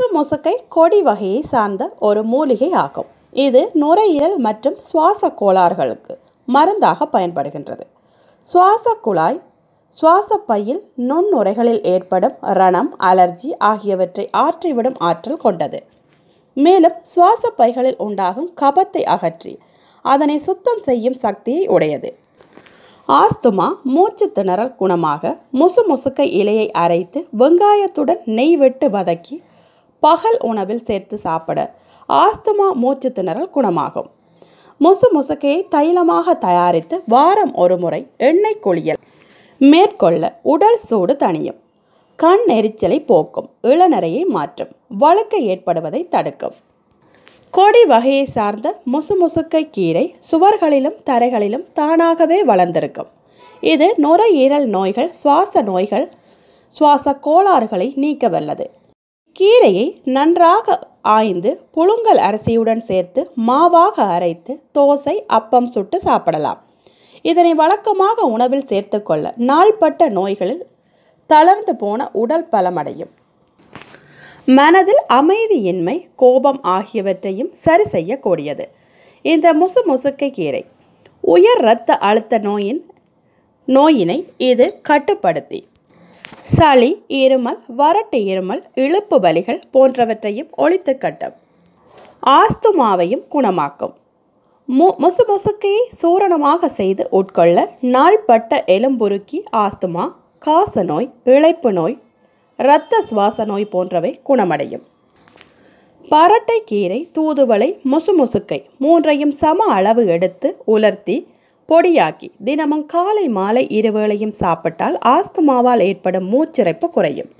so முசக்கை கொடி வகையை சார்ந்த ஒரு மூலிகை ஆகும் இது நுரையீரல் மற்றும் சுவாச கோளாறுகளுக்கு மருந்தாக பயன்படுகின்றது சுவாச குழாய் சுவாச பையில் நுண்ணுரைகளில் ஏற்படும் ரணம் அலர்ஜி ஆகியவற்றை ஆற்றிவிடும் ஆற்றல் கொண்டது மேலும் சுவாச பைகளில் உண்டாகும் கபத்தை அகற்றி அதனை சுத்தம் செய்யும் சக்தியை உடையது ஆஸ்துமா மூச்சு திணறல் குணமாக முசு முசுக்க இலையை அரைத்து வெங்காயத்துடன் நெய் வெட்டு வதக்கி பகல் உணவில் சேர்த்து சாப்பிட ஆஸ்துமா மூச்சு திணறல் குணமாகும் முசு முசுக்கையை தைலமாக தயாரித்து வாரம் ஒரு முறை எண்ணெய் குளியல் மேற்கொள்ள உடல் சூடு தணியும் கண் எரிச்சலை போக்கும் இளநரையை மாற்றும் வழுக்கை ஏற்படுவதை தடுக்கும் கொடி வகையை சார்ந்த முசுமுசுக்கை கீரை சுவர்களிலும் தரைகளிலும் தானாகவே வளர்ந்திருக்கும் இது நுரையீரல் நோய்கள் சுவாச நோய்கள் சுவாச கோளாறுகளை நீக்க வல்லது கீரையை நன்றாக ஆய்ந்து புழுங்கல் அரிசியுடன் சேர்த்து மாவாக அரைத்து தோசை அப்பம் சுட்டு சாப்பிடலாம் இதனை வழக்கமாக உணவில் சேர்த்துக்கொள்ள நாள்பட்ட நோய்களில் தளர்ந்து போன உடல் பலமடையும் மனதில் அமைதியின்மை கோபம் ஆகியவற்றையும் சரி செய்யக்கூடியது இந்த முசு முசுக்கை கீரை உயர் இரத்த அழுத்த நோயின் நோயினை இது கட்டுப்படுத்தி சளி இருமல் வறட்டு இருமல் இழுப்பு வலிகள் போன்றவற்றையும் ஒழித்து கட்டும் ஆஸ்துமாவையும் குணமாக்கும் மு முசு முசுக்கையை சூரணமாக செய்து உட்கொள்ள நாள்பட்ட எலும்புருக்கி ஆஸ்துமா காச நோய் இழைப்பு நோய் இரத்த சுவாச நோய் போன்றவை குணமடையும் பரட்டை கீரை தூதுவளை முசுக்கை மூன்றையும் சம அளவு எடுத்து உலர்த்தி பொடியாக்கி தினமும் காலை மாலை இருவேளையும் சாப்பிட்டால் ஆஸ்துமாவால் ஏற்படும் மூச்சிறைப்பு குறையும்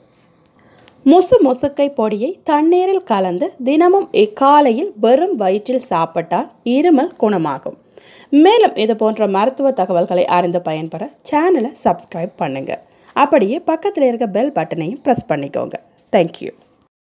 முசு முசுக்கை பொடியை தண்ணீரில் கலந்து தினமும் இக்காலையில் வெறும் வயிற்றில் சாப்பிட்டால் இருமல் குணமாகும் மேலும் இது போன்ற மருத்துவ தகவல்களை அறிந்து பயன்பெற சேனலை சப்ஸ்கிரைப் பண்ணுங்கள் அப்படியே பக்கத்தில் இருக்க பெல் பட்டனையும் ப்ரெஸ் பண்ணிக்கோங்க தேங்க்யூ